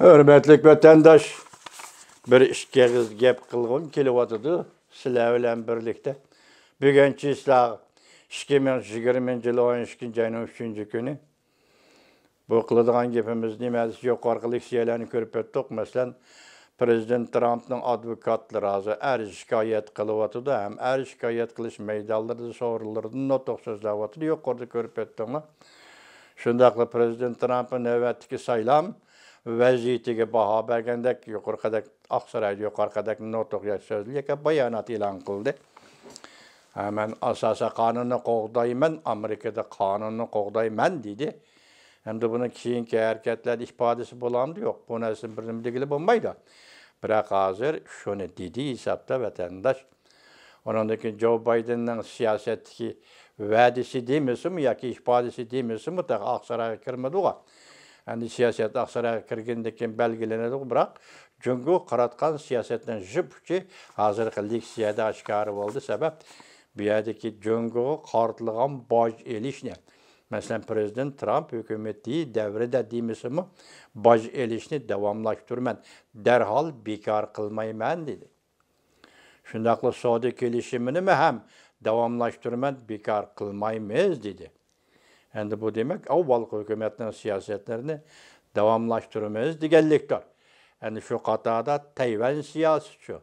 Hörmətli vətəndaş, bir işgəqiz gəp qılğın kilvatıdır silah ilə birlikdə. Bugünkü islah 2020 il 12-ci ayın 3-cü günü. Bu qıldığan gəpimiz nəmədir? Yuxarı leksiyalarını görüb ötdük. Məsələn, Prezident Trump'ın advokatları hazır ər şikayət qılıvatıdır. Həm ər şikayət qılış meydanlarında sorulurdu. Notoq sözləvatıdır. Yuxarıda görüb ötdüğünü. Şundaqla Prezident Trump'ın növbətdəki saylam vəziyyəti ki, baha bərgəndək yuxarı qədək Aksaray'da yuxarı qədək notuq sözlü ki, bayanat ilan qıldı. Həmən əsasa qanunu qoğdaymən, Amerikada qanunu qoğdaymən dedi. Həm də bunun keyinki hərəkətlər ifadəsi bulandı yox. Bu nəsin bir bilgili olmaydı. Bıraq hazır şunu dedi hesabda vətəndaş. Onundaki Joe Biden'ın siyasetdeki vədisi demirsin mi, ya ki ifadəsi demirsin mi, təqə Aksaray'a kirmədi oğa әнді сиясет ақсара кіргендіктен бәлгіленеді бірақ жүнгі қаратқан сиясеттен жүп ке азырқы лексияда ашкары болды сәбәп бұядеки жүнгі қартылған баж елішне Məsələn, Prezident Trump hökuməti dövrdə demisimi baj elişini davamlaşdırmən, dərhal bekar qılmayman dedi. Şundaqla Saudi kelişimini mi həm davamlaşdırmən, bekar qılmaymız dedi. Endi bu demak avvalgi hukumatning siyosatlarini davomlashtiramiz deganlikdir endi şu qatorda tayvan siyasi şu.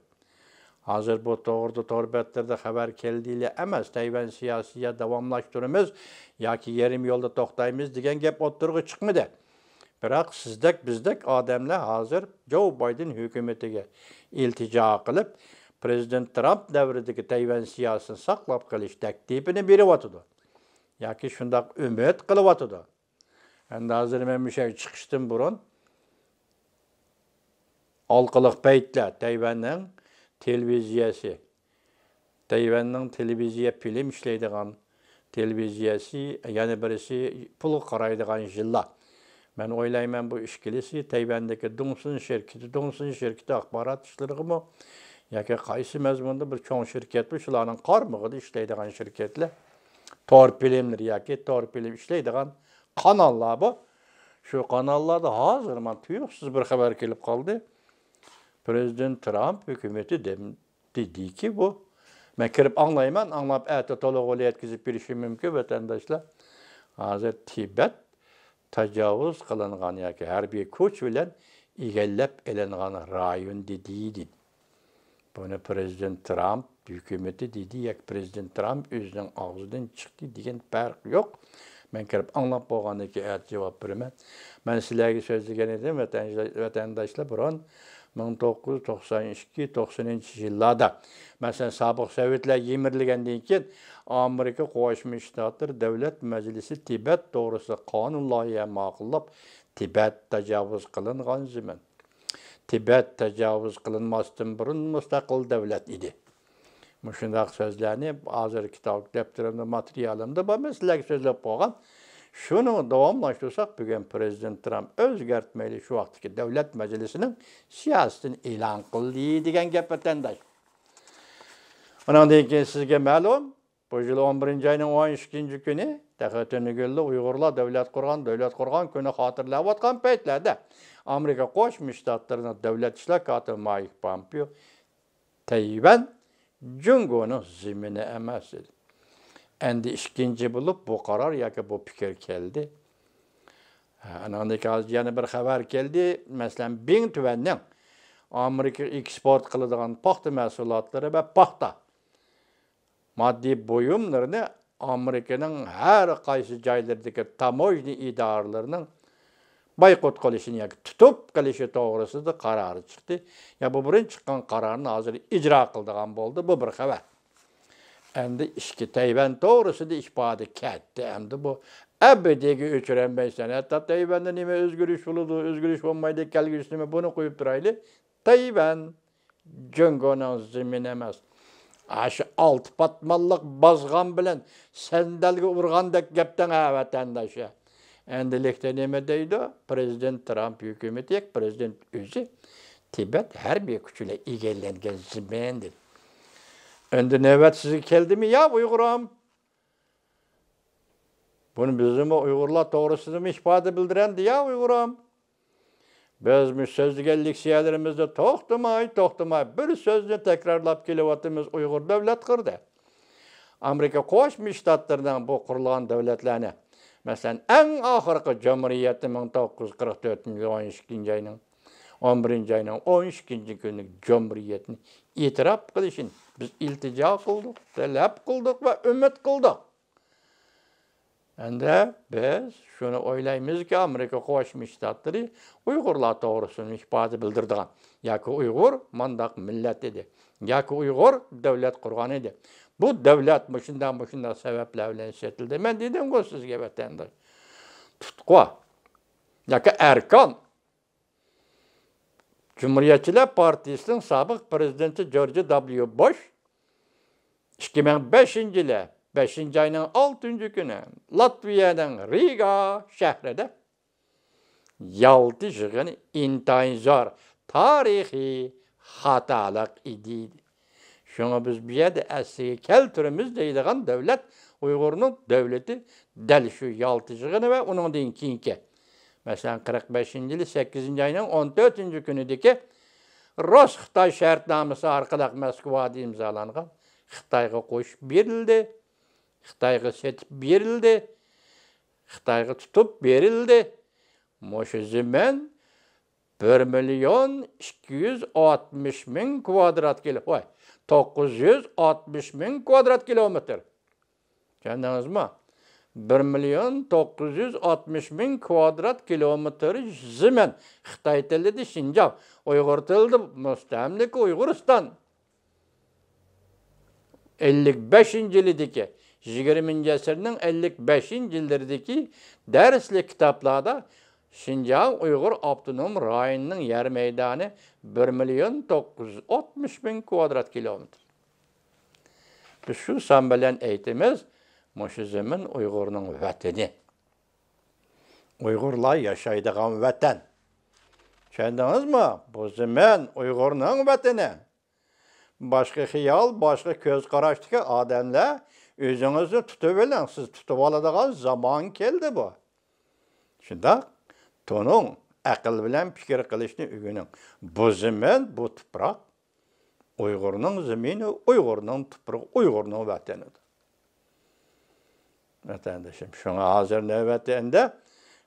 Hazır bu to'g'rida to'rbatlarda haber keldili emas tayvan siyosiga ya ki yarim yo'lda to'xtaymiz degan gap o'ttirg'i chiqmadi Bırak sizdek bizdek odamlar hazır Joe Biden hukumatiga iltica qilib prezident Trump davridagi tayvan siyasını siyosatini saqlab qilish taklifini beryotidi yoki shundoq umid qilyotidi endi hozir şey men o'sha chiqishdan burun olqiliq paytda tayvanning televiziyasi tayvanning televiziya film ishlaydigan televiziyasi yani birisi pul qaraydigan jilla Ben man ben bu ishkilisi tayvandagi dungsin şirketi, dungsin sherkiti axborot ishlarimi ki qaysi mazmunda bir cho'ng shirkatmi shularning qormig'ida ishlaydigan şirketle torpilimdir yoki torpilim ishlaydigan kanallar bu. Şu kanallarda hozir man tuyuqsiz bir xabar kelib qoldi prezident tramp hukumati ki bu man kirib anglayman anglab ati to'lig'ini yetkazib berishim mumkin vatandoshlar hozir tibat ya ki her bir kuch bilen, egallab ilingan rayon dedi deydi Bunu prezident Trump hökuməti dedi, yak prezident Trump özünün ağzından çıxdı deyən fərq yox. Mən kirib anlab boğanda ki, ət cavab vermə. Mən sizlərə sözləyən idim vətəndaşlar buran 1992-90-cı illərdə məsələn sabıq Sovetlər yemirləgəndən ki, Amerika Qoşmuş Ştatlar Dövlət Məclisi Tibet doğrusu qanun layihə məğlullab Tibet təcavüz qılınğan zaman Tibet tajovuz qilinmasdan burun mustaqil davlat edi mushundoq so'zlarni hozir kitob daftirimda materialimda bu men sizlarga so'zlab Şunu shuni bu bugun prezident tramp o'zgartmayli shu vaqtdagi davlat majlisining siyosatini e'lon qildi degan gap vatandosh anadan keyin sizga ma'lum bu yil 11 birinchi oyning 12 kuni Təxətənigilli Uyğurlar dövlət qurğan, dövlət qurğan günü xatırlavatqan peytlərdə Amerika Qoşmuş Ştatlarına dövlət işlər katı Mike Pompeo Tayvan Cungo'nun zimini eməz idi. Əndi ikinci bulub bu qərar ya ki bu fikir gəldi. Hə, Anandakı yəni bir xəbər gəldi. Məsələn, Bing tüvənin Amerika eksport qılıdığan paxta məhsulları və paxta maddi buyumlarını Amerikanın her qaysı joylardagi tamoyni idoralarining boykot qilishini yoki tutib qilishi to'g'risida qarori çıktı ya bu birin chiqqan qarorni hozir ijro qildigan oldu bu bir xabar endi ishki tayvan to'g'risida ifoda ketdi endi bu abidiyga o'chiranmaysan hatto tayvanda nima o'zgarish bo'ladi o'zgarish bo'lmaydi kelgusi nima buni qo'yib turaylik tayvan jungoning zimin emas ашы алты патмаллық базған білін сәндәлгі дәк кептен ә ашы. Әнділікті неме дейді президент трамп ек, президент үзі тибет бе күчілі игеленген зімен дейді. Önde nevet сізі ме? Я ұйғырам, ұйғырам? Бұны bizim ұйғырла doğrusu ішпады ihbarda я, ұйғырам? Біз сөздіген лексиялерімізді тоқтымай, тоқтымай бір сөзді тәкрарлап келуатымыз ұйғыр дәулет қырды. Америка қошмы штаттардан бұл құрылған дәулетләні. Мәселен, әң ақырқы жамырияты 1944-12 айының 11 айының 13 күні жамырияттың етірап қылышын біз илтижа қылдық, тәләп қылдық ва үміт қылдық. Endi biz shuni ki Amerika Qo'shma Shtatlari Uyg'urlar to'g'risini ifoda bildirgan. Yoki Uyg'ur mandaq millat edi, yoki Uyg'ur devlet qurgan edi. Bu davlat mushundan mushundan sabablar ben chetildi. Men dedim-ku sizga vatandosh. Tutqo yoki Erkon Cumhuriyetçiler Partisi'nin sabık prezidenti George W. Bush 2005 yılı 5-ci ayının 6-cı günü Latviyadan Riga şəhərində yaldızığın intayzar tarixi xatalıq idi. Şuna biz bu yerdə əsli kəltürümüz deyilən dövlət Uyğurunun dövləti dəl şu yaldızığını və onun dinkiyinki. Məsələn 45-ci il 8-ci ayının 14-cü günüdür ki, Rus Xitay şərtnaməsi arqalaq Moskvada imzalanğan Xitayğa qoşub verildi. xitoyga setib berildi xitoyga tutib berildi mushu zimin bir million ikki yuz oltmish ming kvadrat kilo voy to'qqiz yuz oltmish ming kvadrat kilometr tushundingizmi bir million to'qqiz yuz oltmish ming kvadrat kilometr zimin xitoy tilida shinjab uyg'ur tilida mustamlik uyg'uriston ellik beshinchi 20. əsrinin 55-ci illərdəki dərsli kitablarda Şincan Uyğur Abdunum rayonunun yer meydanı 1 milyon 960 bin kvadrat kilometr. Biz şu san bilen eğitimiz, Muşu zemin Uyğur'un vətini. Uyğurlar yaşaydığın vətən. Çəndiniz mi? Bu zemin Uyğur'un vətini. Başka xiyal, başka göz qaraşdaki adamlar Özünüzü tutub elən, siz tutub alacağınız zaman keldi bu. Şunda tonun aql bilan fikir qilishni o'rganing. Bu zamin, bu tuproq Uyg'urning zamini, Uyg'urning tuprog'i, Uyg'urning vatanidir. Vatandoshim, shunga hozir navbatda endi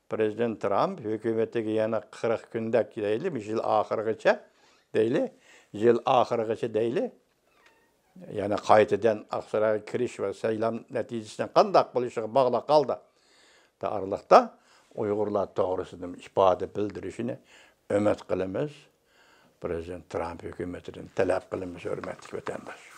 prezident Tramp hukumatiga yana 40 kunda deyli, yil oxirigacha deyli, yil oxirigacha deyli Yəni qayıtadan Aksaraya kiriş və səylam nəticəsində qandaq buluşuq bağla qaldı. Da aralıqda Uyğurlar doğrusunun ifadə bildirişini ümid qılımız. Prezident Trump hökumətinin tələb qılımız hörmətli vətəndaş.